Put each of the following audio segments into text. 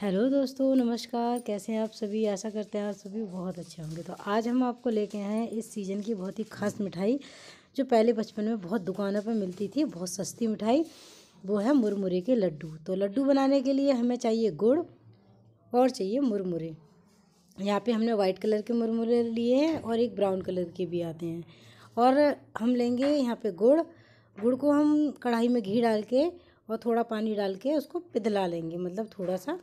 hello दोस्तों नमस्कार कैसे हैं आप सभी आशा करते हैं आप सभी बहुत अच्छे होंगे तो आज हम आपको लेके आए हैं इस सीज़न की बहुत ही खास मिठाई जो पहले बचपन में बहुत दुकानों पर मिलती थी बहुत सस्ती मिठाई वो है मुरमुरे के लड्डू तो लड्डू बनाने के लिए हमें चाहिए गुड़ और चाहिए मुरमुरे यहाँ पे हमने वाइट कलर के मुरमुरे लिए हैं और एक ब्राउन कलर के भी आते हैं और हम लेंगे यहाँ पे गुड़ गुड़ को हम कढ़ाई में घी डाल के और थोड़ा पानी डाल के उसको पिघला लेंगे मतलब थोड़ा सा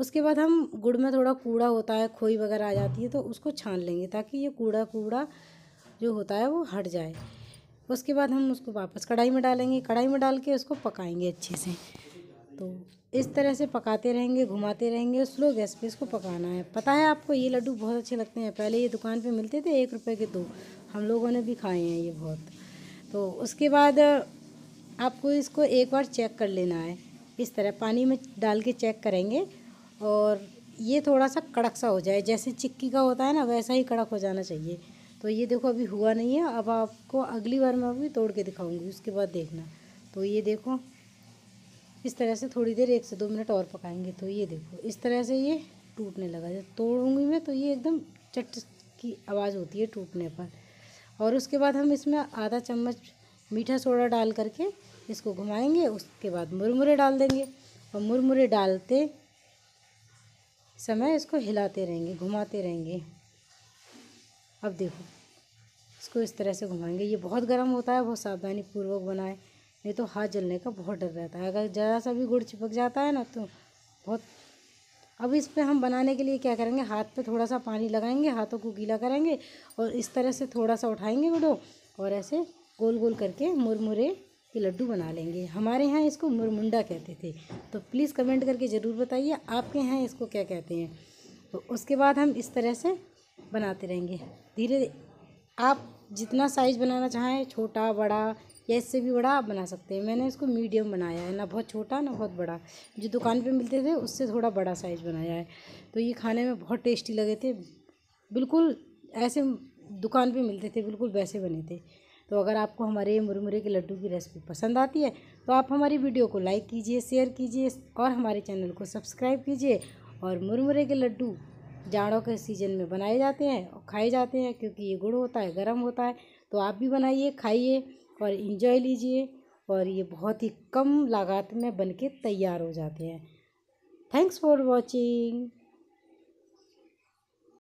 उसके बाद हम गुड़ में थोड़ा कूड़ा होता है खोई वगैरह आ जाती है तो उसको छान लेंगे ताकि ये कूड़ा कूड़ा जो होता है वो हट जाए उसके बाद हम उसको वापस कढ़ाई में डालेंगे कढ़ाई में डाल के उसको पकाएंगे अच्छे से तो इस तरह से पकाते रहेंगे घुमाते रहेंगे स्लो गैस पे इसको पकाना है पता है आपको ये लड्डू बहुत अच्छे लगते हैं पहले ये दुकान पे मिलते थे एक रुपए के दो हम लोगों ने भी खाए हैं ये बहुत तो उसके बाद आपको इसको एक बार चेक कर लेना है इस तरह पानी में डाल के चेक करेंगे और ये थोड़ा सा कड़क सा हो जाए जैसे चिक्की का होता है ना वैसा ही कड़क हो जाना चाहिए तो ये देखो अभी हुआ नहीं है अब आपको अगली बार मैं अभी तोड़ के दिखाऊंगी उसके बाद देखना तो ये देखो इस तरह से थोड़ी देर एक से दो मिनट और पकाएंगे तो ये देखो इस तरह से ये टूटने लगा जब तोड़ूंगी मैं तो ये एकदम चट की आवाज़ होती है टूटने पर और उसके बाद हम इसमें आधा चम्मच मीठा सोडा डाल करके इसको घुमाएँगे उसके बाद मुरमुरे डाल देंगे और मुरमुरे डालते समय इसको हिलाते रहेंगे घुमाते रहेंगे अब देखो इसको इस तरह से घुमाएंगे ये बहुत गर्म होता है बहुत सावधानी पूर्वक बनाए नहीं तो हाथ जलने का बहुत डर रहता है अगर ज़रा सा भी गुड़ चिपक जाता है ना तो बहुत अब इस पर हम बनाने के लिए क्या करेंगे हाथ पे थोड़ा सा पानी लगाएंगे हाथों को गीला करेंगे और इस तरह से थोड़ा सा उठाएंगे गुड़ो और ऐसे गोल गोल करके मुरमुरे के लड्डू बना लेंगे हमारे यहाँ इसको मुरमुंडा कहते थे तो प्लीज़ कमेंट करके ज़रूर बताइए आपके यहाँ इसको क्या कहते हैं तो उसके बाद हम इस तरह से बनाते रहेंगे धीरे आप जितना साइज़ बनाना चाहें छोटा बड़ा या इससे भी बड़ा आप बना सकते हैं मैंने इसको मीडियम बनाया है ना बहुत छोटा ना बहुत बड़ा जो दुकान पे मिलते थे उससे थोड़ा बड़ा साइज़ बनाया है तो ये खाने में बहुत टेस्टी लगे थे बिल्कुल ऐसे दुकान पे मिलते थे बिल्कुल वैसे बने थे तो अगर आपको हमारे मुरमुरे के लड्डू की रेसिपी पसंद आती है तो आप हमारी वीडियो को लाइक कीजिए शेयर कीजिए और हमारे चैनल को सब्सक्राइब कीजिए और मुरमुरे के लड्डू जाड़ों के सीज़न में बनाए जाते हैं और खाए जाते हैं क्योंकि ये गुड़ होता है गर्म होता है तो आप भी बनाइए खाइए और इन्जॉय लीजिए और ये बहुत ही कम लागत में बन के तैयार हो जाते हैं थैंक्स फॉर वॉचिंग